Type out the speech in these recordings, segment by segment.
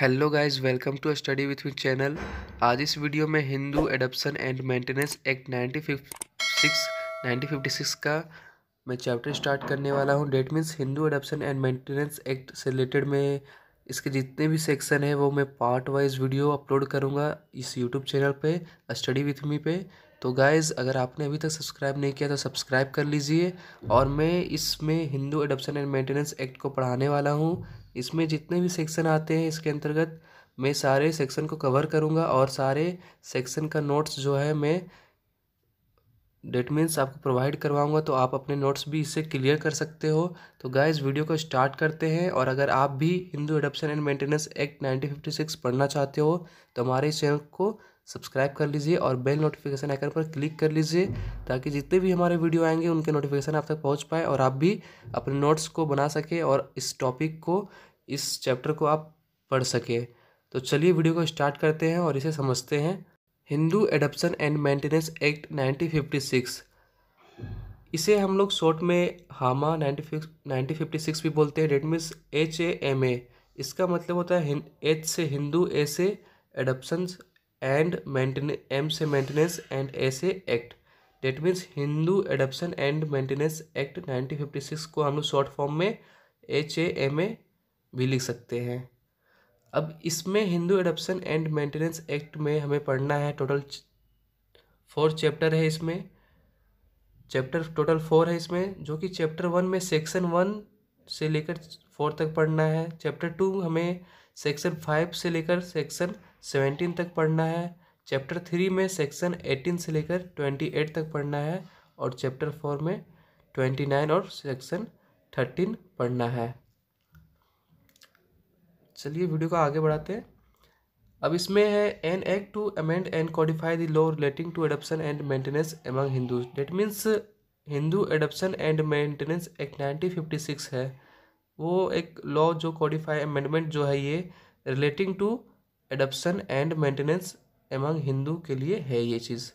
hello guys welcome to study with me channel आज इस video में Hindu adoption and maintenance act nineteen six nineteen fifty six का मैं chapter start करने वाला हूं that means Hindu adoption and maintenance act से रिलेटेड में इसके जितने भी सेक्शन है वो मैं पार्ट वाइज वीडियो अपलोड करूँगा इस यूट्यूब चैनल पर स्टडी विथ मी पे तो गाइज़ अगर आपने अभी तक सब्सक्राइब नहीं किया तो सब्सक्राइब कर लीजिए और मैं इसमें Hindu adoption and maintenance act को पढ़ाने वाला हूँ इसमें जितने भी सेक्शन आते हैं इसके अंतर्गत मैं सारे सेक्शन को कवर करूँगा और सारे सेक्शन का नोट्स जो है मैं डेट मीन्स आपको प्रोवाइड करवाऊंगा तो आप अपने नोट्स भी इससे क्लियर कर सकते हो तो गाइस वीडियो को स्टार्ट करते हैं और अगर आप भी Hindu adoption and maintenance act 1956 पढ़ना चाहते हो तो हमारे इस चैनल को सब्सक्राइब कर लीजिए और बेल नोटिफिकेशन आइकन पर क्लिक कर लीजिए ताकि जितने भी हमारे वीडियो आएंगे उनके नोटिफिकेशन आप तक पहुंच पाए और आप भी अपने नोट्स को बना सकें और इस टॉपिक को इस चैप्टर को आप पढ़ सकें तो चलिए वीडियो को स्टार्ट करते हैं और इसे समझते हैं Hindu adoption and maintenance act nineteen इसे हम लोग शॉर्ट में हामा 96 भी बोलते हैं that means H A M A इसका मतलब होता है एच से हिंदू ए से एडप्शन एंड मेंटेने एम से मेंटेनेंस एंड ए से act that means Hindu adoption and maintenance act 1956 को हम लोग शॉर्ट फॉर्म में एच ए एम ए भी लिख सकते हैं अब इसमें Hindu adoption and maintenance act में हमें पढ़ना है टोटल फोर चैप्टर है इसमें चैप्टर टोटल फोर है इसमें जो कि चैप्टर वन में सेक्शन वन से लेकर फोर तक पढ़ना है चैप्टर टू हमें सेक्शन फाइव से लेकर सेक्शन सेवेंटीन तक पढ़ना है चैप्टर थ्री में सेक्शन एटीन से लेकर ट्वेंटी एट तक पढ़ना है और चैप्टर फोर में ट्वेंटी नाइन और सेक्शन थर्टीन पढ़ना है चलिए वीडियो को आगे बढ़ाते हैं अब इसमें है an act to amend and codify the law relating to adoption and maintenance among Hindu that means Hindu adoption and maintenance act nineteen fifty six है वो एक लॉ जो कॉडिफाई अमेंडमेंट जो है ये relating to adoption and maintenance among Hindu के लिए है ये चीज़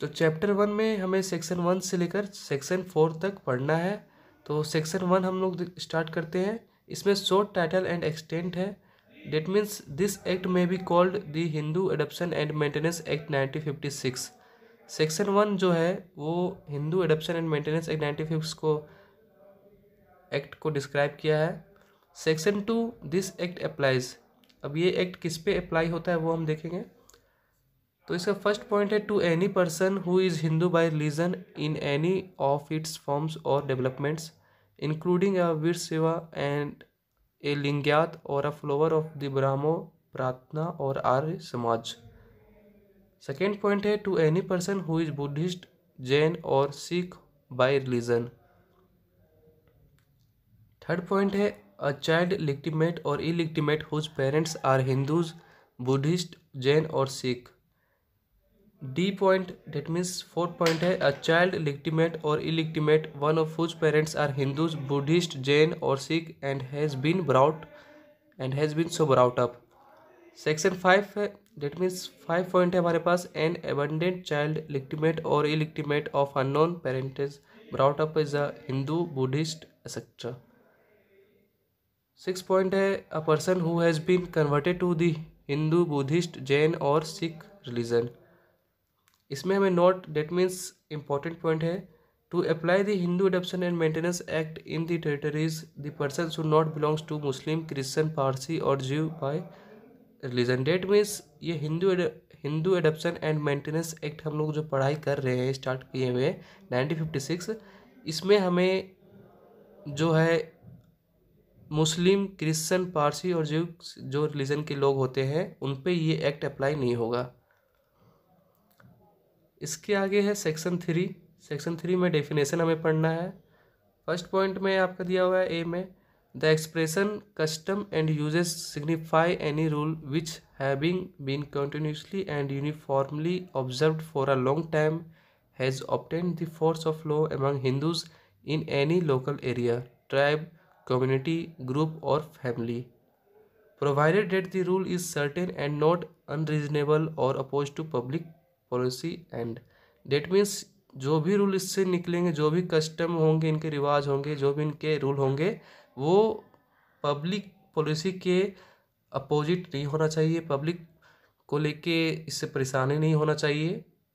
तो चैप्टर वन में हमें सेक्शन वन से लेकर सेक्शन फोर तक पढ़ना है तो सेक्शन वन हम लोग स्टार्ट करते हैं इसमें शॉर्ट टाइटल एंड एक्सटेंट है that means this act may be called the Hindu adoption and maintenance act 1956 section one जो है वो Hindu adoption and maintenance act 1956 को एक्ट को डिस्क्राइब किया है section two this act applies अब ये एक्ट किस पे अप्लाई होता है वो हम देखेंगे तो इसका फर्स्ट पॉइंट है to any person who is Hindu by religion in any of its forms और developments including a Virashaiva and a Lingayat और a follower of the Brahmo Prarthana और आर्य समाज सेकेंड पॉइंट है to any person who is Buddhist Jain और Sikh by religion third point है a child legitimate और illegitimate whose parents are Hindus Buddhist Jain और Sikh D point that means fourth point है a child legitimate और illegitimate one of whose parents are Hindus Buddhist Jain और Sikh and has been brought and has been so brought up section five है that means five point है हमारे पास an abandoned child legitimate और illegitimate of unknown parentage brought up is a Hindu Buddhist etcetera six point है a person who has been converted to the Hindu Buddhist Jain और Sikh religion इसमें हमें note that means important point है to apply the Hindu adoption and maintenance act in the territories the person should not belongs to Muslim Christian Parsi और Jew by religion that means ये Hindu Hindu adoption and maintenance act हम लोग जो पढ़ाई कर रहे हैं स्टार्ट किए हुए नाइनटीन फिफ्टी सिक्स इसमें हमें जो है मुस्लिम क्रिश्चन पारसी और जो जो रिलीजन के लोग होते हैं उन पे ये एक्ट अप्लाई नहीं होगा इसके आगे है सेक्शन थ्री सेक्शन थ्री में डेफिनेशन हमें पढ़ना है फर्स्ट पॉइंट में आपका दिया हुआ है ए में the expression custom and usages signify any rule which having been continuously and uniformly observe for a long time has obtain the force of law among Hindus in any local area tribe community group or family provided that the rule is certain and not unreasonable or opposed to public policy and that means जो भी rule इससे निकलेंगे जो भी custom होंगे इनके रिवाज होंगे जो भी इनके रूल होंगे वो पब्लिक पॉलिसी के अपोजिट नहीं होना चाहिए पब्लिक को लेके इससे परेशानी नहीं होना चाहिए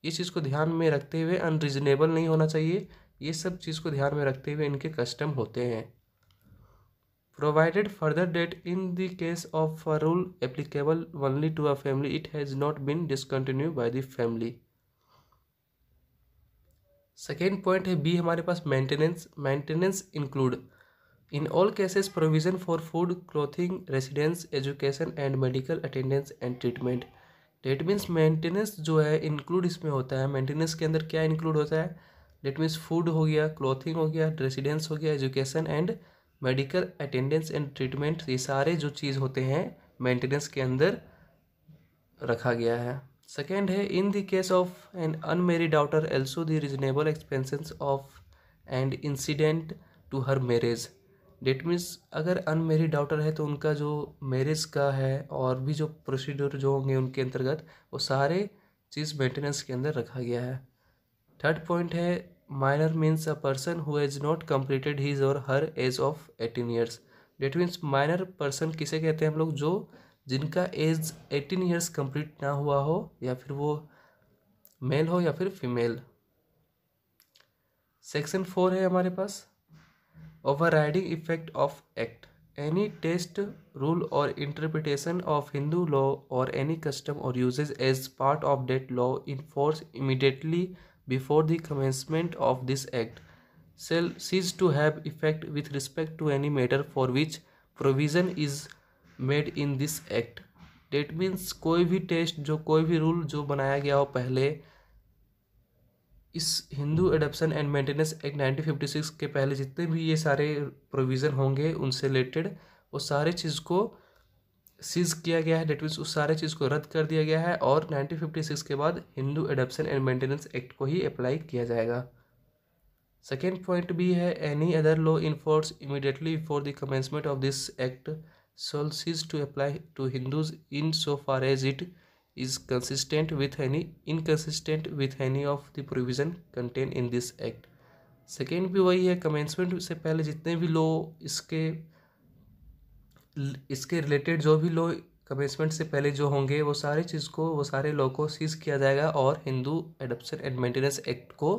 ये चीज़ को ध्यान में रखते हुए अनरिजनेबल नहीं होना चाहिए ये सब चीज़ को ध्यान में रखते हुए इनके कस्टम होते हैं provided further that in the case of a rule applicable only to a family it has not been discontinued by the family second point है बी हमारे पास maintenance maintenance include in all cases provision for food clothing residence education and medical attendance and treatment that means maintenance जो है include इसमें होता है maintenance के अंदर क्या इंक्लूड होता है डेट मीन्स फूड हो गया क्लोथिंग हो गया रेसिडेंस हो गया education and medical attendance and treatment ये सारे जो चीज़ होते हैं मेंटेनेंस के अंदर रखा गया है सेकेंड है in the case of an unmarried daughter also the reasonable expenses of and incident to her marriage that means अगर अनमेरिड आउटर है तो उनका जो मेरेज का है और भी जो प्रोसीडर जो होंगे उनके अंतर्गत वो सारे चीज़ मेंटेनेंस के अंदर रखा गया है थर्ड पॉइंट है minor means a person who has not completed his or her age of eighteen years that means minor person किसे कहते हैं हम लोग जो जिनका एज एटीन ईयर्स कंप्लीट ना हुआ हो या फिर वो मेल हो या फिर फीमेल सेक्शन फोर है हमारे पास overriding effect of act any text rule or interpretation of Hindu law or any custom or usage as part of that law in force immediately before the commencement of this act shall cease to have effect with respect to any matter for which provision is made in this act that means कोई भी test जो कोई भी rule जो बनाया गया हो पहले इस Hindu adoption and maintenance act 1956 के पहले जितने भी ये सारे प्रोविज़न होंगे उनसे रिलेटेड वो सारे चीज़ को सीज किया गया है डेट मीन्स उस सारे चीज़ को रद्द कर दिया गया है और 1956 के बाद Hindu adoption and maintenance act को ही अप्लाई किया जाएगा सेकेंड पॉइंट भी है any other law in force immediately before the commencement of this act shall cease to apply to Hindus in so far as it is consistent with any inconsistent with any of the provision contain in this act second भी वही है commencement से पहले जितने भी law इसके इसके related जो भी लॉ कमेंसमेंट से पहले जो होंगे वो सारे चीज़ को वो सारे लॉ को सीज़ किया जाएगा और Hindu adoption and maintenance act को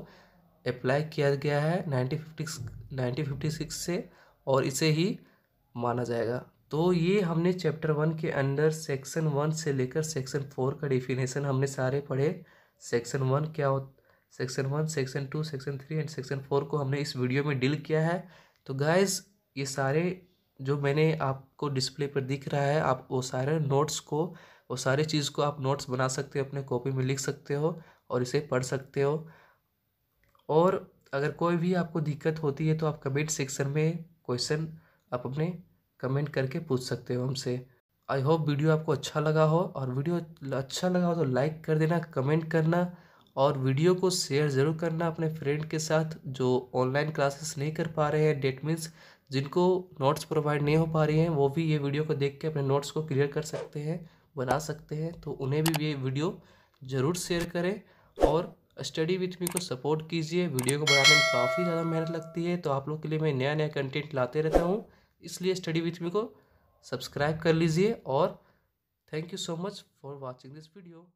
अप्लाई किया गया है नाइनटीन फिफ्टी फिफ्टी सिक्स से और इसे ही माना जाएगा तो ये हमने चैप्टर वन के अंदर सेक्शन वन से लेकर सेक्शन फोर का डिफिनेशन हमने सारे पढ़े सेक्शन वन क्या हो section one section two section three and section four को हमने इस वीडियो में डील किया है तो गाइज ये सारे जो मैंने आपको डिस्प्ले पर दिख रहा है आप वो सारे नोट्स को वो सारे चीज़ को आप नोट्स बना सकते हो अपने कॉपी में लिख सकते हो और इसे पढ़ सकते हो और अगर कोई भी आपको दिक्कत होती है तो आप कमेंट सेक्शन में क्वेश्चन आप अपने कमेंट करके पूछ सकते हो हमसे आई होप वीडियो आपको अच्छा लगा हो और वीडियो अच्छा लगा हो तो लाइक कर देना कमेंट करना और वीडियो को शेयर ज़रूर करना अपने फ्रेंड के साथ जो ऑनलाइन क्लासेस नहीं कर पा रहे हैं डेट मीन्स जिनको नोट्स प्रोवाइड नहीं हो पा रही हैं वो भी ये वीडियो को देख के अपने नोट्स को क्लियर कर सकते हैं बना सकते हैं तो उन्हें भी ये वीडियो ज़रूर शेयर करें और स्टडी विथ मी को सपोर्ट कीजिए वीडियो को बनाने में काफ़ी ज़्यादा मेहनत लगती है तो आप लोग के लिए मैं नया नया कंटेंट लाते रहता हूँ इसलिए स्टडी विथ मी को सब्सक्राइब कर लीजिए और thank you so much for watching this video